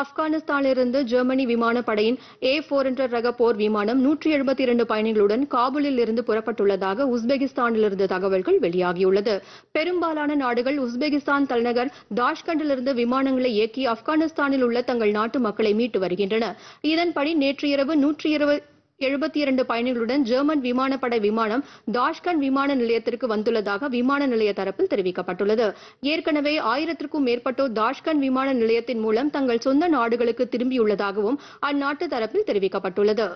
ஆப்கானிஸ்தானிலிருந்து Germany விமானப்படையின் ஏ four hundred ரக போர் விமானம் நூற்றி எழுபத்தி இரண்டு பயணிகளுடன் காபூலில் இருந்து புறப்பட்டுள்ளதாக உஸ்பெகிஸ்தானிலிருந்து தகவல்கள் வெளியாகியுள்ளது பெரும்பாலான நாடுகள் உஸ்பெகிஸ்தான் தலைநகர் தாஷ்கண்டிலிருந்து விமானங்களை இயக்கி ஆப்கானிஸ்தானில் உள்ள தங்கள் நாட்டு மக்களை மீட்டு வருகின்றன இதன்படி நேற்று இரவு நூற்றி எழுபத்தி இரண்டு பயணிகளுடன் ஜெர்மன் விமானப்படை விமானம் தாஷ்கன் விமான நிலையத்திற்கு வந்துள்ளதாக விமான நிலைய தரப்பில் தெரிவிக்கப்பட்டுள்ளது ஏற்கனவே ஆயிரத்திற்கும் மேற்பட்டோர் தாஷ்கன் விமான நிலையத்தின் மூலம் தங்கள் சொந்த நாடுகளுக்கு திரும்பியுள்ளதாகவும் அந்நாட்டு தரப்பில் தெரிவிக்கப்பட்டுள்ளது